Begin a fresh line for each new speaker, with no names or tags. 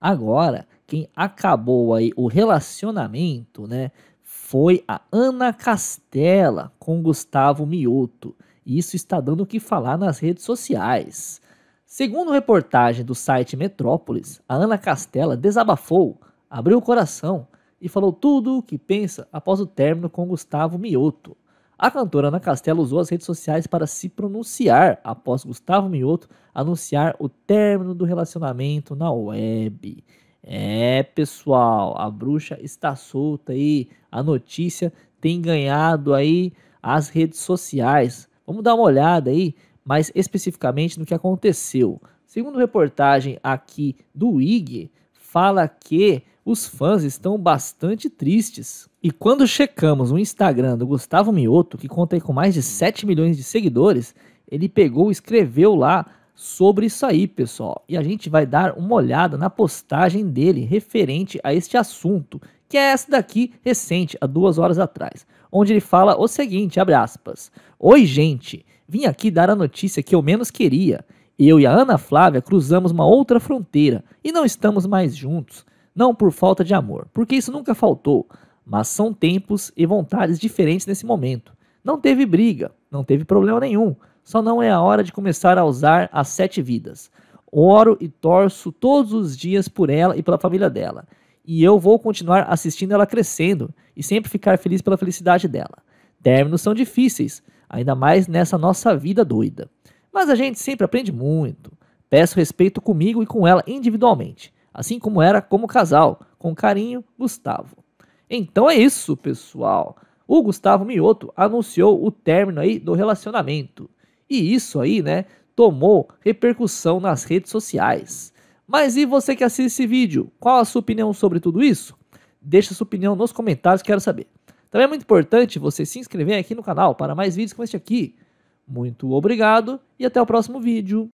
Agora, quem acabou aí o relacionamento, né, foi a Ana Castela com Gustavo Mioto. Isso está dando o que falar nas redes sociais. Segundo reportagem do site Metrópolis, a Ana Castela desabafou, abriu o coração e falou tudo o que pensa após o término com Gustavo Mioto. A cantora Ana Castela usou as redes sociais para se pronunciar após Gustavo Mioto anunciar o término do relacionamento na web. É, pessoal, a bruxa está solta aí. A notícia tem ganhado aí as redes sociais. Vamos dar uma olhada aí, mais especificamente no que aconteceu. Segundo reportagem aqui do IG, fala que os fãs estão bastante tristes. E quando checamos o Instagram do Gustavo Mioto, que conta com mais de 7 milhões de seguidores, ele pegou e escreveu lá sobre isso aí, pessoal. E a gente vai dar uma olhada na postagem dele referente a este assunto, que é essa daqui recente, há duas horas atrás, onde ele fala o seguinte, abre aspas, Oi gente, vim aqui dar a notícia que eu menos queria. Eu e a Ana Flávia cruzamos uma outra fronteira e não estamos mais juntos não por falta de amor, porque isso nunca faltou, mas são tempos e vontades diferentes nesse momento. Não teve briga, não teve problema nenhum, só não é a hora de começar a usar as sete vidas. Oro e torço todos os dias por ela e pela família dela. E eu vou continuar assistindo ela crescendo e sempre ficar feliz pela felicidade dela. Términos são difíceis, ainda mais nessa nossa vida doida. Mas a gente sempre aprende muito. Peço respeito comigo e com ela individualmente assim como era como casal. Com carinho, Gustavo. Então é isso, pessoal. O Gustavo Mioto anunciou o término aí do relacionamento. E isso aí, né, tomou repercussão nas redes sociais. Mas e você que assiste esse vídeo? Qual a sua opinião sobre tudo isso? Deixa sua opinião nos comentários, quero saber. Também é muito importante você se inscrever aqui no canal para mais vídeos como este aqui. Muito obrigado e até o próximo vídeo.